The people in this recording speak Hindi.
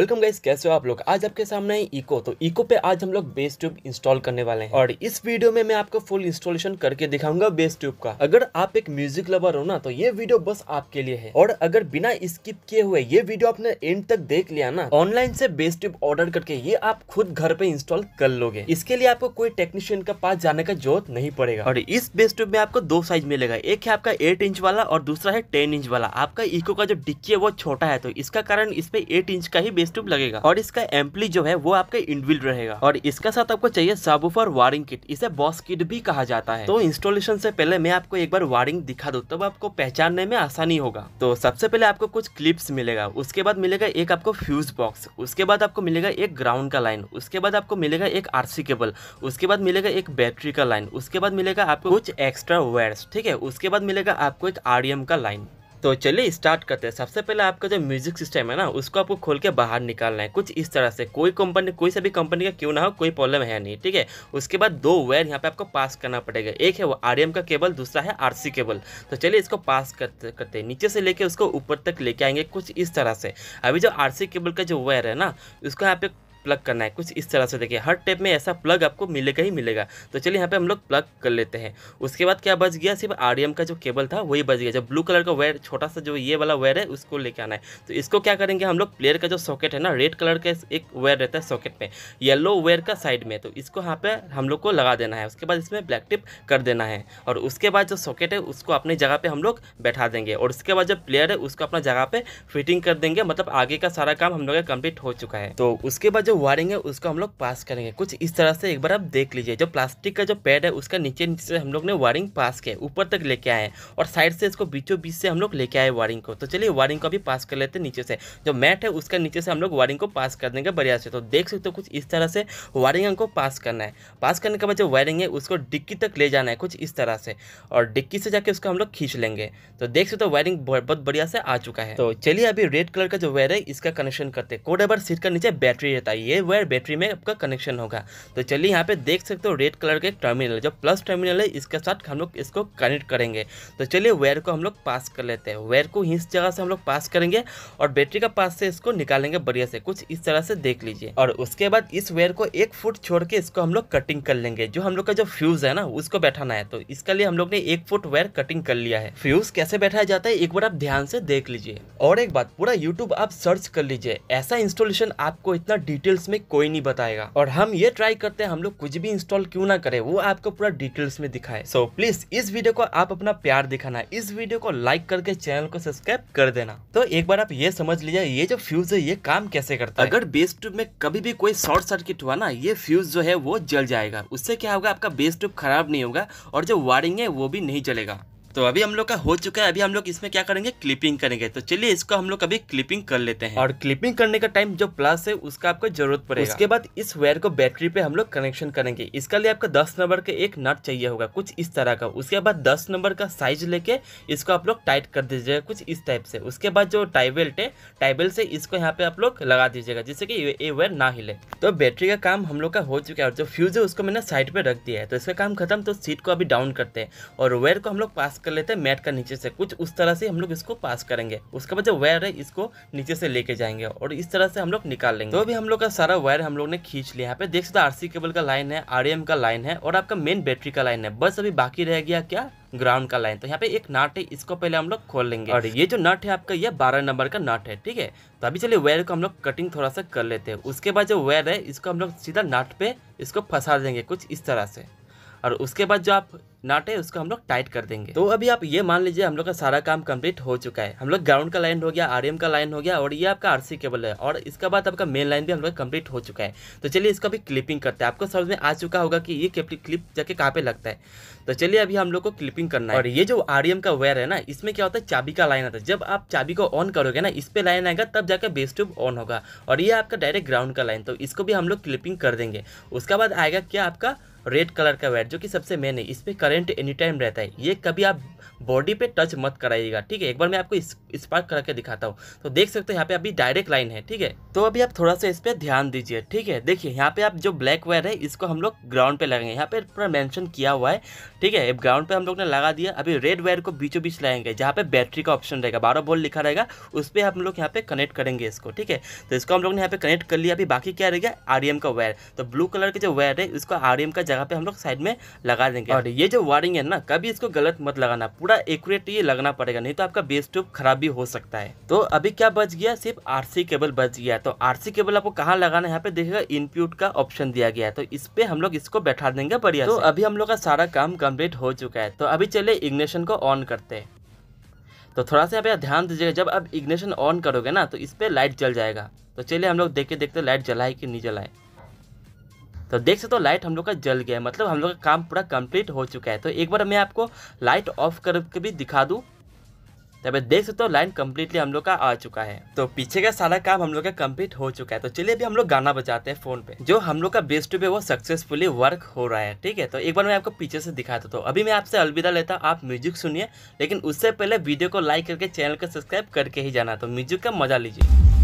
वेलकम गाइस कैसे हो आप लोग आज आपके सामने है इको तो इको पे आज हम लोग बेस ट्यूब इंस्टॉल करने वाले हैं और इस वीडियो में मैं आपको फुल इंस्टॉलेशन करके दिखाऊंगा बेस ट्यूब का अगर आप एक म्यूजिक लवर हो ना तो ये वीडियो बस आपके लिए है और अगर बिना स्किप किए हुए ये वीडियो आपने एंड तक देख लिया ना ऑनलाइन से बेस ट्यूब ऑर्डर करके ये आप खुद घर पे इंस्टॉल कर लोगे इसके लिए आपको कोई टेक्नीशियन के पास जाने का जरूरत नहीं पड़ेगा और इस बेस ट्यूब में आपको दो साइज मिलेगा एक है आपका एट इंच वाला और दूसरा है टेन इंच वाला आपका इको का जो डिक्की है वो छोटा है तो इसका कारण इसमें एट इंच का ही बेस बेस ट्यूब लगेगा और इसका एम्पली जो है वो आपका इंडविल्ड रहेगा और इसका साथ आपको चाहिए साबुफर वायरिंग किट इसे बॉस किट भी कहा जाता है तो इंस्टॉलेशन से पहले मैं आपको एक बार वायरिंग दिखा दू तब आपको पहचानने में आसानी होगा तो सबसे पहले आपको कुछ क्लिप्स मिलेगा उसके बाद मिलेगा एक आपको फ्यूज बॉक्स उसके बाद आपको मिलेगा एक ग्राउंड का लाइन उसके बाद आपको मिलेगा एक आरसी केबल उसके बाद मिलेगा एक बैटरी का लाइन उसके बाद मिलेगा आपको कुछ एक्स्ट्रा वायर्स ठीक है उसके बाद मिलेगा आपको एक आरडीएम का लाइन तो चलिए स्टार्ट करते हैं सबसे पहले आपका जो म्यूजिक सिस्टम है ना उसको आपको खोल के बाहर निकालना है कुछ इस तरह से कोई कंपनी कोई सा भी कंपनी का क्यों ना हो कोई प्रॉब्लम है नहीं ठीक है उसके बाद दो वायर यहाँ पे आपको पास करना पड़ेगा एक है वो आर का केबल दूसरा है आर केबल तो चलिए इसको पास करते करते नीचे से लेके उसको ऊपर तक लेके आएंगे कुछ इस तरह से अभी जो आर केबल का जो वायर है ना उसको यहाँ पे प्लग करना है कुछ इस तरह से देखिए हर टेप में ऐसा प्लग आपको मिलेगा ही मिलेगा तो चलिए यहाँ पे हम लोग प्लग कर लेते हैं उसके बाद क्या बच गया सिर्फ आर का जो केबल था वही बच गया जो ब्लू कलर का वायर छोटा सा जो ये वाला वायर है उसको लेके आना है तो इसको क्या करेंगे हम लोग प्लेयर का जो सॉकेट है ना रेड कलर का एक वायर रहता है सॉकेट में येलो वेयर का साइड में तो इसको यहाँ पे हम लोग को लगा देना है उसके बाद इसमें ब्लैक टिप कर देना है और उसके बाद जो सॉकेट है उसको अपनी जगह पर हम लोग बैठा देंगे और उसके बाद जो प्लेयर है उसको अपना जगह पर फिटिंग कर देंगे मतलब आगे का सारा काम हम लोग का कंप्लीट हो चुका है तो उसके बाद जो वायरिंग है उसको हम लोग पास करेंगे कुछ इस तरह से एक बार आप देख लीजिए जो प्लास्टिक का जो पैड है उसका नीचे नीचे से हम लोग ने वायरिंग पास किया है ऊपर तक लेके आए और साइड से इसको बीचों बीच से हम लोग लेके आए वायरिंग को तो चलिए वायरिंग को अभी पास कर लेते हैं नीचे से जो मैट है उसका नीचे से हम लोग वायरिंग को पास कर देंगे बढ़िया से तो देख सकते हो कुछ इस तरह से वायरिंग हमको पास करना है पास करने के बाद जो वायरिंग है उसको डिक्की तक ले जाना है कुछ इस तरह से और डिक्की से जाके उसको हम लोग खींच लेंगे तो देख सकते हो वायरिंग बहुत बढ़िया से आ चुका है तो चलिए अभी रेड कलर का जो वायर है इसका कनेक्शन करते हैं कोडेबर सीट का नीचे बैटरी रहता है ये वायर बैटरी में आपका कनेक्शन होगा तो चलिए यहाँ पे देख सकते हो रेड कलर का एक टर्मिनल जो प्लस टर्मिनल है इसके साथ हम लोग इसको कनेक्ट करेंगे तो चलिए वायर को हम लोग पास कर लेते हैं वायर को इस जगह से हम लोग पास करेंगे और बैटरी का पास से इसको निकालेंगे बढ़िया से कुछ इस तरह से देख लीजिए और उसके बाद इस वेयर को एक फुट छोड़ के इसको हम लोग कटिंग कर लेंगे जो हम लोग का जो फ्यूज है ना उसको बैठाना है तो इसके लिए हम लोग ने एक फुट वेयर कटिंग कर लिया है फ्यूज कैसे बैठाया जाता है एक बार आप ध्यान से देख लीजिए और एक बात पूरा यूट्यूब आप सर्च कर लीजिए ऐसा इंस्टॉलेशन आपको इतना डिटेल डिटेल्स में कोई नहीं बताएगा और हम ये ट्राई करते हैं हम लोग कुछ भी इंस्टॉल क्यों ना करें वो आपको पूरा डिटेल्स में दिखाए सो so, प्लीज इस वीडियो को आप अपना प्यार दिखाना इस वीडियो को लाइक करके चैनल को सब्सक्राइब कर देना तो एक बार आप ये समझ लीजिए ये जो फ्यूज है ये काम कैसे करता है अगर बेस ट्यूब में कभी भी कोई शॉर्ट सर्किट हुआ ना ये फ्यूज जो है वो जल जाएगा उससे क्या होगा आपका बेस ट्यूब खराब नहीं होगा और जो वायरिंग है वो भी नहीं जलेगा तो अभी हम लोग का हो चुका है अभी हम लोग इसमें क्या करेंगे क्लिपिंग करेंगे तो चलिए इसको हम लोग अभी क्लिपिंग कर लेते हैं और क्लिपिंग करने का टाइम जो प्लस है उसका आपको जरूरत पड़ेगा उसके बाद इस वायर को बैटरी पे हम लोग कनेक्शन करेंगे इसके लिए आपको दस नंबर का एक नट चाहिए होगा कुछ इस तरह का उसके बाद दस नंबर का साइज लेके इसको आप लोग टाइट कर दीजिएगा कुछ इस टाइप से उसके बाद जो टाइबेल्ट है टाइबेल्ट से इसको यहाँ पे आप लोग लगा दीजिएगा जिससे कि ये वायर ना हिले तो बैटरी का काम हम लोग का हो चुका है और जो फ्यूज है उसको मैंने साइड पर रख दिया है तो इसका काम खत्म तो सीट को अभी डाउन करते हैं और वेयर को हम लोग पास कर लेते हैं मैट का नीचे से कुछ उस तरह से हम लोग इसको पास करेंगे उसके बाद जो वायर है इसको नीचे से लेके जाएंगे और इस तरह से हम लोग निकाल लेंगे तो अभी हम लोग का सारा वायर हम लोग ने खींच लिया यहाँ पे देख सकते सी केबल का लाइन है आरएम का लाइन है और आपका मेन बैटरी का लाइन है बस अभी बाकी रह गया क्या ग्राउंड का लाइन तो यहाँ पे एक नट है इसको पहले हम लोग खोल लेंगे और ये जो नट है आपका ये बारह नंबर का नट है ठीक है तो अभी चलिए वायर को हम लोग कटिंग थोड़ा सा कर लेते हैं उसके बाद जो वायर है इसको हम लोग सीधा नट पे इसको फंसा देंगे कुछ इस तरह से और उसके बाद जो आप नाट है उसको हम लोग टाइट कर देंगे तो अभी आप ये मान लीजिए हम लोग का सारा काम कंप्लीट हो चुका है हम लोग ग्राउंड का लाइन हो गया आर का लाइन हो गया और ये आपका आर केबल है और इसके बाद आपका मेन लाइन भी हम लोग कंप्लीट हो चुका है तो चलिए इसका भी क्लिपिंग करते हैं आपको समझ में आ चुका होगा कि ये क्लिप जाके कहाँ पे लगता है तो चलिए अभी हम लोग को क्लिपिंग करना है और ये जो आर का वेयर है ना इसमें क्या होता है चाबी का लाइन आता है जब आप चाबी को ऑन करोगे ना इस पर लाइन आएगा तब जाकर बेस ट्यूब ऑन होगा और ये आपका डायरेक्ट ग्राउंड का लाइन तो इसको भी हम लोग क्लिपिंग कर देंगे उसके बाद आएगा क्या आपका रेड कलर का वेयर जो कि सबसे मेन है इस पर करेंट एनी टाइम रहता है ये कभी आप बॉडी पे टच मत कराइएगा ठीक है एक बार मैं आपको इस, स्पार्क करके दिखाता हूँ तो देख सकते हो यहाँ पे अभी डायरेक्ट लाइन है ठीक है तो अभी आप थोड़ा सा इस पर ध्यान दीजिए ठीक है देखिए यहाँ पे आप जो ब्लैक वायर है इसको हम लोग ग्राउंड पे लगाएंगे यहाँ पे पूरा मेंशन किया हुआ है ठीक है ग्राउंड पर हम लोग ने लगा दिया अभी रेड वायर को बीचों बीच लाएंगे जहाँ पे बैटरी का ऑप्शन रहेगा बारह बोल्ट लिखा रहेगा उस पर हम लोग यहाँ पे कनेक्ट करेंगे इसको ठीक है तो इसको हम लोग ने यहाँ पे कनेक्ट कर लिया अभी बाकी क्या रहेगा आर e का वायर तो ब्लू कलर के जो वायर है उसको आर e का जगह पर हम लोग साइड में लगा देंगे और ये जो वायरिंग है ना कभी इसको गलत मत लगाना पूरा एक्यूरेट ये लगना पड़ेगा नहीं तो आपका बेस ट्यूब खराब भी हो सकता है तो अभी क्या बच गया सिर्फ आरसी केबल बच गया तो आरसी केबल आपको कहाँ लगाना है यहाँ पे देखेगा इनप्यूट का ऑप्शन दिया गया है तो इस पे हम लोग इसको बैठा देंगे बढ़िया तो अभी हम लोग का सारा काम कम्प्लीट हो चुका है तो अभी चले इग्निशन को ऑन करते हैं तो थोड़ा सा यहाँ पे ध्यान दीजिएगा जब आप इग्निशन ऑन करोगे ना तो इस पर लाइट जल जाएगा तो चलिए हम लोग देख के देखते लाइट जलाए कि नहीं जलाए तो देख सकते हो तो लाइट हम लोग का जल गया है मतलब हम लोग का काम पूरा कंप्लीट हो चुका है तो एक बार मैं आपको लाइट ऑफ करके भी दिखा दूँ तब तो देख सकते हो तो लाइन कम्प्लीटली हम लोग का आ चुका है तो पीछे का सारा काम हम लोग का कम्प्लीट हो चुका है तो चलिए अभी हम लोग गाना बजाते हैं फोन पे जो हम लोग का बेस्ट पे वो सक्सेसफुली वर्क हो रहा है ठीक है तो एक बार मैं आपको पीछे से दिखाता तो अभी मैं आपसे अलविदा लेता हूँ आप म्यूजिक सुनिए लेकिन उससे पहले वीडियो को लाइक करके चैनल को सब्सक्राइब करके ही जाना तो म्यूजिक का मजा लीजिए